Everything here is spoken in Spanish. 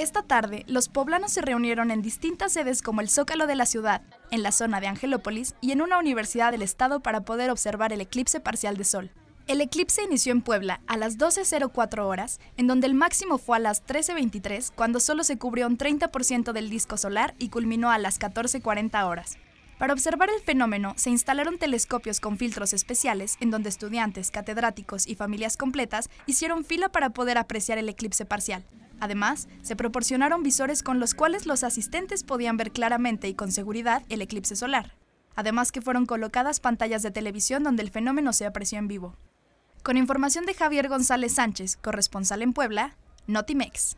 Esta tarde, los poblanos se reunieron en distintas sedes como el Zócalo de la ciudad, en la zona de Angelópolis y en una universidad del estado para poder observar el eclipse parcial de sol. El eclipse inició en Puebla a las 12.04 horas, en donde el máximo fue a las 13.23, cuando solo se cubrió un 30% del disco solar y culminó a las 14.40 horas. Para observar el fenómeno, se instalaron telescopios con filtros especiales en donde estudiantes, catedráticos y familias completas hicieron fila para poder apreciar el eclipse parcial. Además, se proporcionaron visores con los cuales los asistentes podían ver claramente y con seguridad el eclipse solar. Además que fueron colocadas pantallas de televisión donde el fenómeno se apreció en vivo. Con información de Javier González Sánchez, corresponsal en Puebla, Notimex.